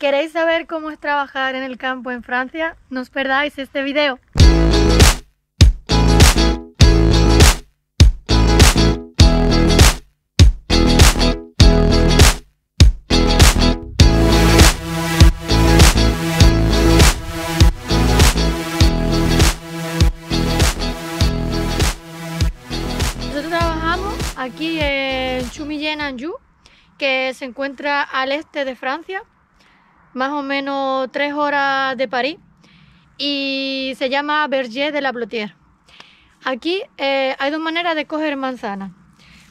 ¿Queréis saber cómo es trabajar en el campo en Francia? No os perdáis este video. Nosotros trabajamos aquí en Chumillén-Anjou, que se encuentra al este de Francia, más o menos tres horas de París, y se llama Berger de la Blotier. Aquí eh, hay dos maneras de coger manzanas.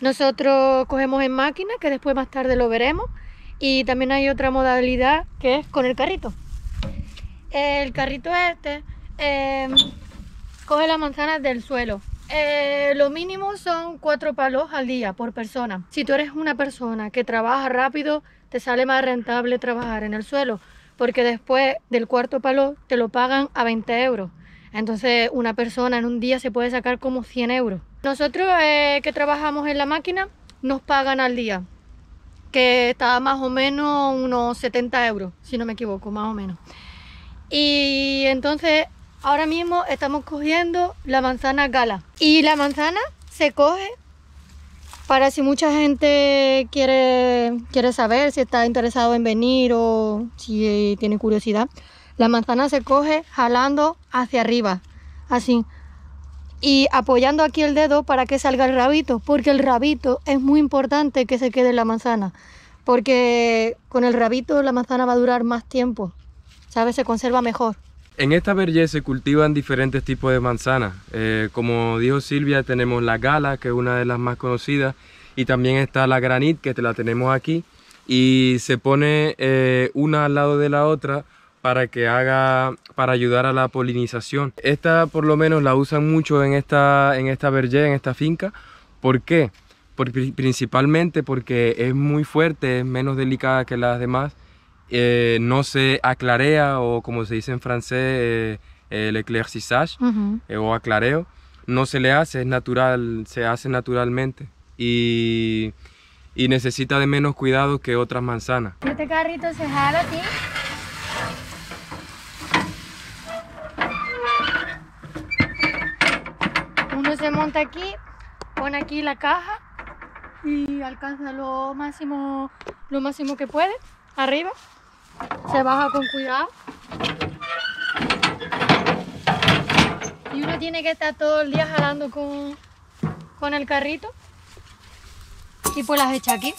Nosotros cogemos en máquina, que después más tarde lo veremos, y también hay otra modalidad que es con el carrito. El carrito este em, coge las manzanas del suelo. Eh, lo mínimo son cuatro palos al día por persona. Si tú eres una persona que trabaja rápido, te sale más rentable trabajar en el suelo, porque después del cuarto palo te lo pagan a 20 euros. Entonces una persona en un día se puede sacar como 100 euros. Nosotros eh, que trabajamos en la máquina nos pagan al día, que está más o menos unos 70 euros, si no me equivoco, más o menos. Y entonces ahora mismo estamos cogiendo la manzana gala. Y la manzana se coge para si mucha gente quiere, quiere saber si está interesado en venir o si eh, tiene curiosidad. La manzana se coge jalando hacia arriba, así. Y apoyando aquí el dedo para que salga el rabito, porque el rabito es muy importante que se quede en la manzana, porque con el rabito la manzana va a durar más tiempo, ¿sabes? Se conserva mejor. En esta vergüenza se cultivan diferentes tipos de manzanas. Eh, como dijo Silvia, tenemos la gala, que es una de las más conocidas, y también está la granit, que te la tenemos aquí, y se pone eh, una al lado de la otra para que haga para ayudar a la polinización. Esta por lo menos la usan mucho en esta en esta en esta finca. ¿Por qué? principalmente porque es muy fuerte, es menos delicada que las demás eh, no se aclarea o como se dice en francés, eh, el éclaircissage eh, o aclareo, no se le hace, es natural, se hace naturalmente y, necesita de menos cuidado que otras manzanas. Este carrito se jala aquí. Uno se monta aquí, pone aquí la caja y alcanza lo máximo, lo máximo que puede, arriba se baja con cuidado. Y uno tiene que estar todo el día jalando con, el carrito. Y pues las echa aquí.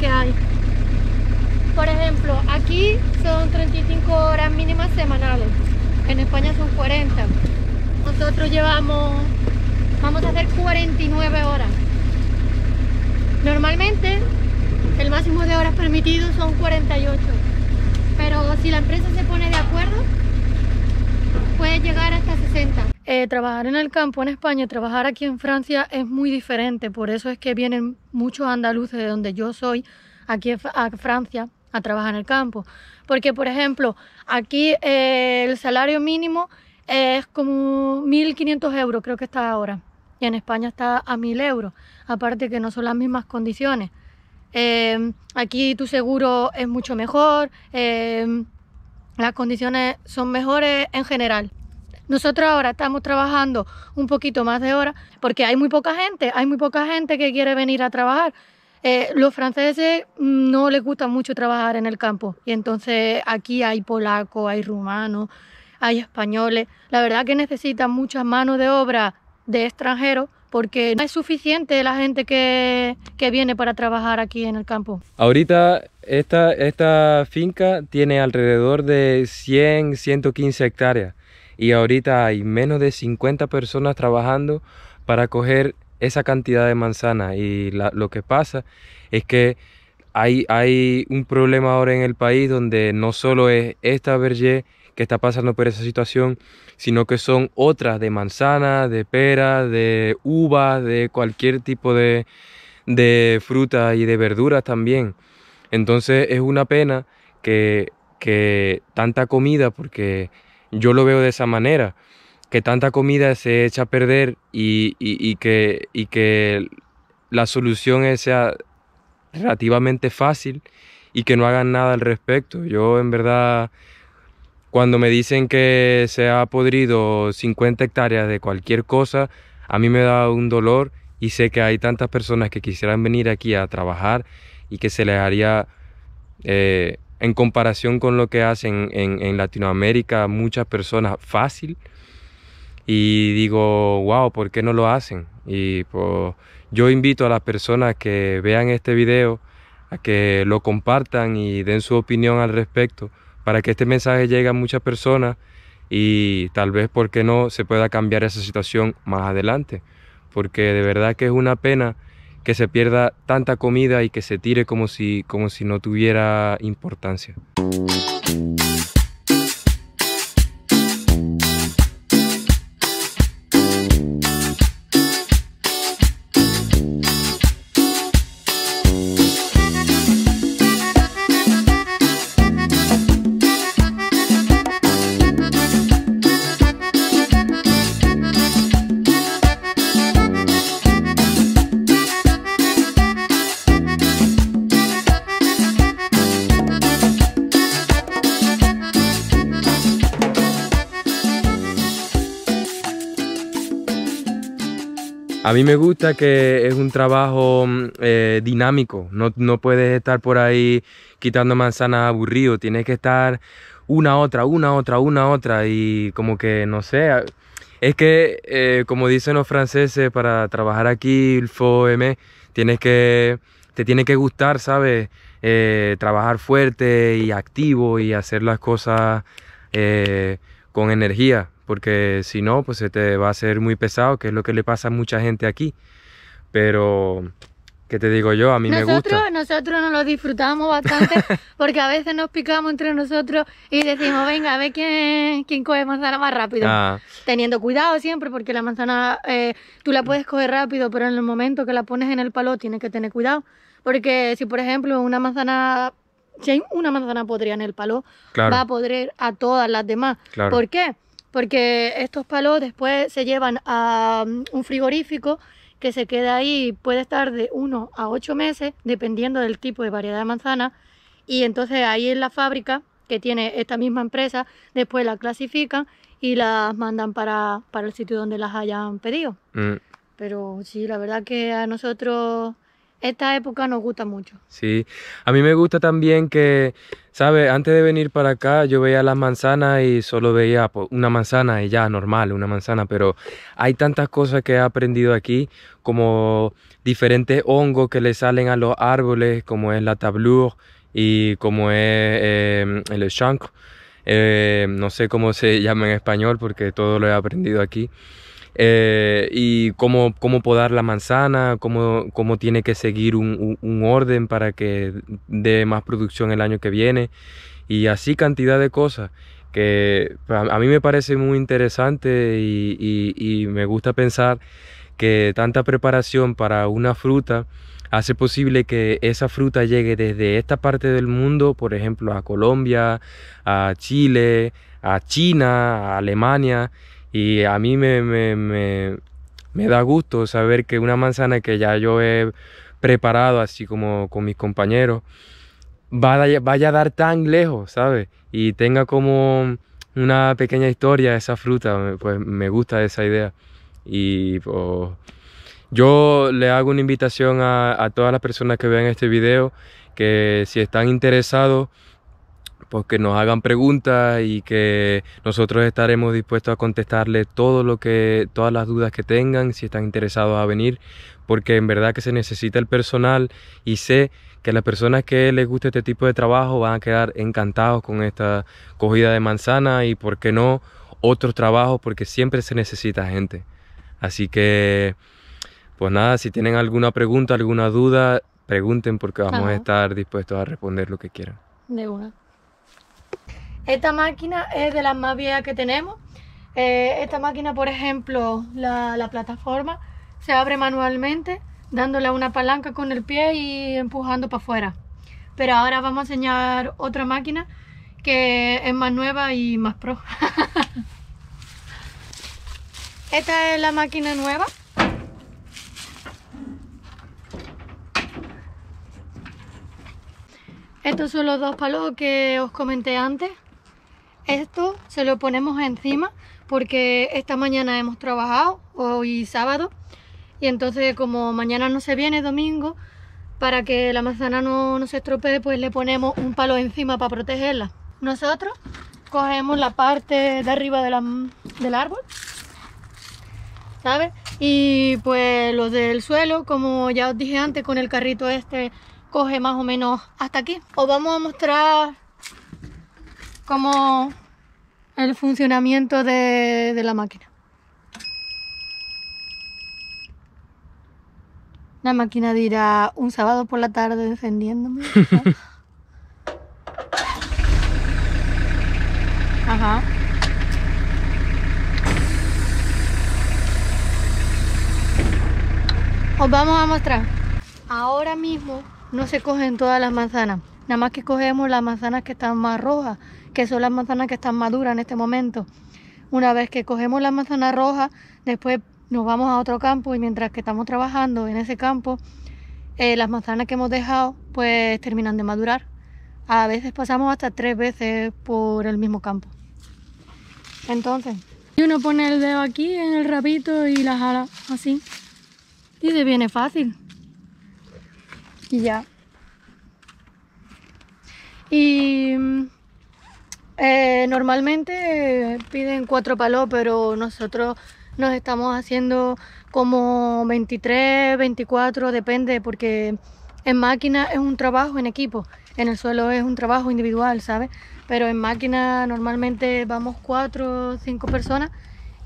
que hay. Por ejemplo, aquí son 35 horas mínimas semanales, en España son 40. Nosotros llevamos, vamos a hacer 49 horas. Normalmente el máximo de horas permitidos son 48, pero si la empresa se pone de acuerdo, puede llegar hasta 60. Eh, trabajar en el campo en España y trabajar aquí en Francia es muy diferente. Por eso es que vienen muchos andaluces de donde yo soy aquí a Francia a trabajar en el campo. Porque, por ejemplo, aquí eh, el salario mínimo es como 1.500 euros, creo que está ahora. Y en España está a 1.000 euros. Aparte que no son las mismas condiciones. Em, aquí tu seguro es mucho mejor, em, las condiciones son mejores en general. Nosotros ahora estamos trabajando un poquito más de hora porque hay muy poca gente, hay muy poca gente que quiere venir a trabajar. Eh, los franceses mm, no les gusta mucho trabajar en el campo y entonces aquí hay polacos, hay rumanos, hay españoles. La verdad que necesitan muchas manos de obra de extranjeros porque no es suficiente la gente que, viene para trabajar aquí en el campo. Ahorita esta, esta finca tiene alrededor de 100, 115 hectáreas y ahorita hay menos de 50 personas trabajando para coger esa cantidad de manzana y lo que pasa es que hay, hay, un problema ahora en el país donde no solo es esta vergé que está pasando por esa situación, sino que son otras de manzana, de pera, de uva, de cualquier tipo de, de fruta y de verduras también. Entonces es una pena que, que tanta comida, porque yo lo veo de esa manera, que tanta comida se echa a perder y, que, y que la solución sea relativamente fácil y que no hagan nada al respecto. Yo en verdad, cuando me dicen que se ha podrido 50 hectáreas de cualquier cosa, a mí me da un dolor y sé que hay tantas personas que quisieran venir aquí a trabajar y que se les haría eh, en comparación con lo que hacen en, Latinoamérica muchas personas fácil. Y digo, wow, ¿por qué no lo hacen? Y pues yo invito a las personas que vean este video a que lo compartan y den su opinión al respecto para que este mensaje llegue a muchas personas y tal vez, ¿por qué no?, se pueda cambiar esa situación más adelante. Porque de verdad que es una pena que se pierda tanta comida y que se tire como si, como si no tuviera importancia. A mí me gusta que es un trabajo mm, eh, dinámico, no, no, puedes estar por ahí quitando manzanas aburrido, tienes que estar una otra, una otra, una otra y como que no sé, es que eh, como dicen los franceses para trabajar aquí, el FOM, tienes que, te tiene que gustar, ¿sabes? Eh, trabajar fuerte y activo y hacer las cosas con energía, porque si no, pues se te va a ser muy pesado, que es lo que le pasa a mucha gente aquí. Pero, ¿qué te digo yo? A mí me gusta. Nosotros nos lo disfrutamos bastante, porque a veces nos picamos entre nosotros y decimos, venga, a ver quién, quién coge manzana más rápido. Ah. Teniendo cuidado siempre, porque la manzana eh, tú la puedes coger rápido, pero en el momento que la pones en el palo tienes que tener cuidado. Porque si, por ejemplo, una manzana si hay una manzana podrida en el palo, va a podrir a todas las demás. ¿Por qué? porque estos palos después se llevan a um, un frigorífico que se queda ahí, puede estar de uno a ocho meses, dependiendo del tipo de variedad de manzana, y entonces ahí en la fábrica que tiene esta misma empresa, después la clasifican y las mandan para, el sitio donde las hayan pedido. Mm. Pero sí, la verdad que a nosotros esta época nos gusta mucho. Sí, a mí me gusta también que, ¿sabes? Antes de venir para acá yo veía las manzanas y solo veía pues, una manzana y ya, normal, una manzana, pero hay tantas cosas que he aprendido aquí, como diferentes hongos que le salen a los árboles, como es la tablure y como es em, el shank. Eh, no sé cómo se llama en español porque todo lo he aprendido aquí. Eh, y cómo, cómo podar la manzana, cómo, tiene que seguir un, orden para que dé más producción el año que viene. Y así cantidad de cosas que a, mí me parece muy interesante y me gusta pensar que tanta preparación para una fruta hace posible que esa fruta llegue desde esta parte del mundo, por ejemplo, a Colombia, a Chile, a China, a Alemania, y a mí me, me, me, da gusto saber que una manzana que ya yo he preparado, así como con mis compañeros, vaya, a dar tan lejos, ¿sabes? Y tenga como una pequeña historia esa fruta, pues me gusta esa idea. Y pues, yo le hago una invitación a, a todas las personas que vean este video, que si están interesados pues, que nos hagan preguntas y que nosotros estaremos dispuestos a contestarle todo lo que, todas las dudas que tengan, si están interesados a venir, porque en verdad que se necesita el personal y sé que las personas que les gusta este tipo de trabajo van a quedar encantados con esta cogida de manzana y por qué no otros trabajos porque siempre se necesita gente. Así que pues nada, si tienen alguna pregunta, alguna duda, pregunten porque vamos a estar dispuestos a responder lo que quieran. De una. Esta máquina es de las más viejas que tenemos. Eh, esta máquina, por ejemplo, la, la plataforma se abre manualmente dándole una palanca con el pie y empujando para afuera. Pero ahora vamos a enseñar otra máquina que es más nueva y más pro. Esta es la máquina nueva. Estos son los dos palos que os comenté antes. Esto se lo ponemos encima porque esta mañana hemos trabajado, hoy sábado, y entonces como mañana no se viene, domingo, para que la manzana no, se estropee, pues le ponemos un palo encima para protegerla. Nosotros cogemos la parte de arriba del árbol, ¿sabes? Y pues lo del suelo, como ya os dije antes, con el carrito este coge más o menos hasta aquí. Os vamos a mostrar como el funcionamiento de, la máquina. La máquina dirá un sábado por la tarde defendiéndome Ajá. Os vamos a mostrar. Ahora mismo no se cogen todas las manzanas. Nada más que cogemos las manzanas que están más rojas, que son las manzanas que están maduras en este momento. Una vez que cogemos las manzanas rojas, después nos vamos a otro campo y mientras que estamos trabajando en ese campo, eh, las manzanas que hemos dejado pues terminan de madurar. A veces pasamos hasta tres veces por el mismo campo. Entonces, Y uno pone el dedo aquí en el rapito y la jala así. Y se viene fácil. Y ya. Y eh, normalmente piden cuatro palos, pero nosotros nos estamos haciendo como 23, 24, depende, porque en máquina es un trabajo en equipo, en el suelo es un trabajo individual, ¿sabes? Pero en máquina normalmente vamos cuatro, cinco personas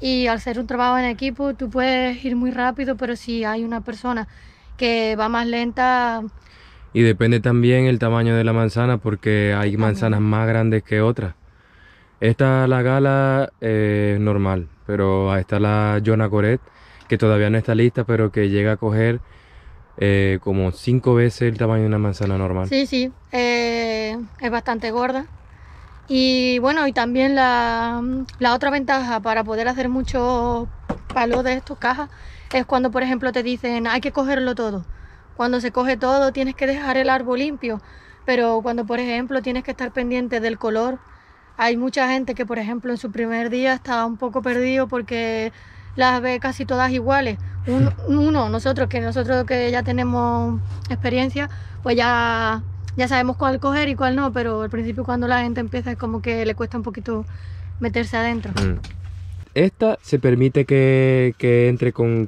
y al ser un trabajo en equipo tú puedes ir muy rápido, pero si hay una persona que va más lenta, y depende también el tamaño de la manzana porque hay manzanas más grandes que otras. Esta la gala eh, es normal, pero esta está la Jonah Coret, que todavía no está lista, pero que llega a coger eh, como cinco veces el tamaño de una manzana normal. Sí, sí, eh, es bastante gorda. Y bueno, y también la, otra ventaja para poder hacer mucho valor de estas cajas es cuando, por ejemplo, te dicen hay que cogerlo todo. Cuando se coge todo tienes que dejar el árbol limpio, pero cuando por ejemplo tienes que estar pendiente del color, hay mucha gente que por ejemplo en su primer día está un poco perdido porque las ve casi todas iguales. uno, nosotros que nosotros que ya tenemos experiencia, pues ya, ya sabemos cuál coger y cuál no, pero al principio cuando la gente empieza es como que le cuesta un poquito meterse adentro. Mm. Esta se permite que, entre con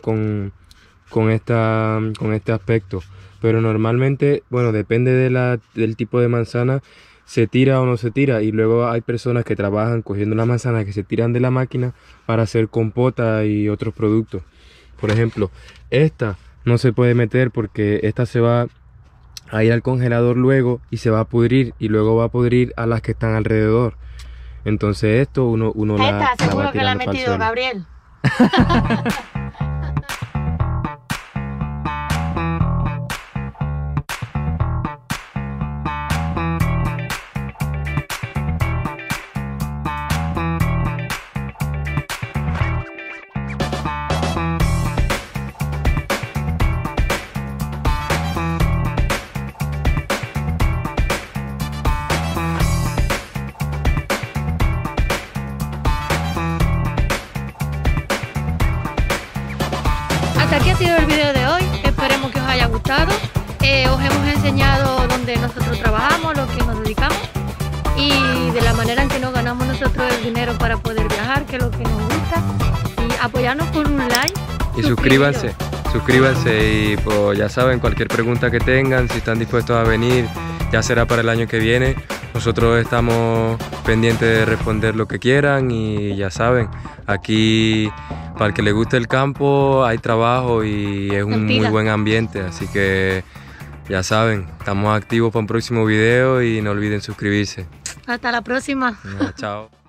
con, esta, con este aspecto. Pero normalmente, bueno, depende de la, del tipo de manzana, se tira o no se tira. Y luego hay personas que trabajan cogiendo la manzana que se tiran de la máquina para hacer compota y otros productos. Por ejemplo, esta no se puede meter porque esta se va a ir al congelador luego y se va a pudrir y luego va a pudrir a las que están alrededor. Entonces esto uno, uno la, seguro que la ha metido Gabriel? nosotros trabajamos, lo que nos dedicamos y de la manera en que nos ganamos nosotros el dinero para poder viajar, que es lo que nos gusta. Y apoyarnos con un like. Y suscríbanse, suscríbanse y pues, ya saben, cualquier pregunta que tengan, si están dispuestos a venir, ya será para el año que viene. Nosotros estamos pendientes de responder lo que quieran y ya saben, aquí para el que le guste el campo hay trabajo y es un muy buen ambiente, así que ya saben, estamos activos para un próximo video y no olviden suscribirse. Hasta la próxima. chao.